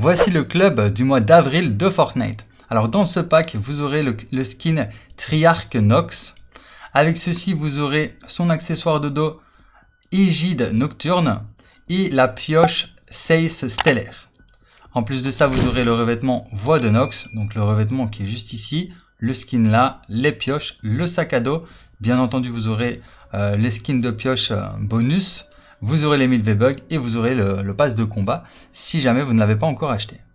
Voici le club du mois d'avril de Fortnite. Alors dans ce pack, vous aurez le, skin Triarch Nox. Avec ceci, vous aurez son accessoire de dos Igide Nocturne et la pioche Seis Stellaire. En plus de ça, vous aurez le revêtement Voix de Nox, donc le revêtement qui est juste ici, le skin là, les pioches, le sac à dos. Bien entendu, vous aurez le euh, les skins de pioche euh, bonus vous aurez les 1000 V-Bucks et vous aurez le, le pass de combat si jamais vous ne l'avez pas encore acheté.